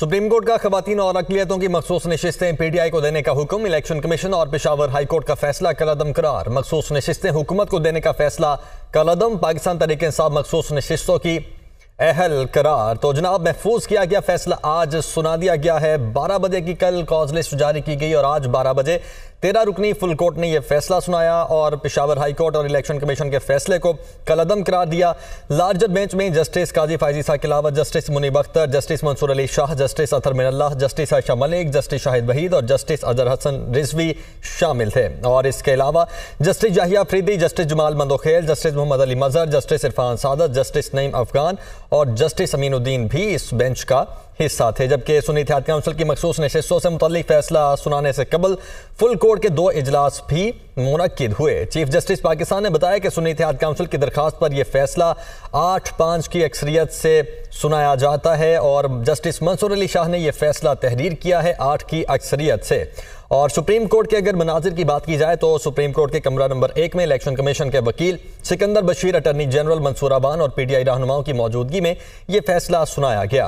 supreme court का खवतन और अकलीतों की मखसूस नशस्तें पी टी आई को देने का हुक्म इलेक्शन कमीशन और पिशावर हाईकोर्ट का फैसला कलदम करार मखसूस नशस्तें हुकूमत को देने का फैसला कलदम पाकिस्तान तरीके साथ मखसूस नशस्तों की अहल करार तो जनाब महफूज किया गया फैसला आज सुना दिया गया है बारह बजे की कल कॉज लिस्ट जारी की गई और आज बारह बजे तेरह रुकनी फुल कोर्ट ने यह फैसला सुनाया और पिशावर हाई कोर्ट और इलेक्शन कमीशन के फैसले को कलदम करार दिया लार्जर बेंच में जस्टिस काजी फायजी शाह के अलावा justice Munib Akhtar justice Mansoor Ali Shah justice Athar Minallah justice Ayesha Malik justice Shahid Waheed और जस्टिस अजहर हसन रिजवी शामिल थे और इसके अलावा justice Yahya Afridi justice Jamal Mandokhail justice Mohammad Ali Mazhar justice Irfan Saadat justice Naeem Afghan और जस्टिस अमीनुद्दीन भी इस बेंच का हिस्सा थे जबकि सुन्नी इतिहाद काउंसिल की मखसूस नशस्तों से मुतल फैसला सुनाने से कबल फुल कोर्ट के दो इजलास भी मनकद हुए चीफ जस्टिस पाकिस्तान ने बताया कि सुनी इतिहाद काउंसिल की दरख्वास्त पर यह फैसला आठ पाँच की अक्सरियत से सुनाया जाता है और जस्टिस मंसूर अली शाह ने यह फैसला तहरीर किया है आठ की अक्सरियत से और सुप्रीम कोर्ट के अगर मनाजिर की बात की जाए तो सुप्रीम कोर्ट के कमरा नंबर एक में इलेक्शन कमीशन के वकील सिकंदर बशीर अटर्नी जनरल मंसूर अबान और पीटीआई रहनुमाओं की मौजूदगी में ये फैसला सुनाया गया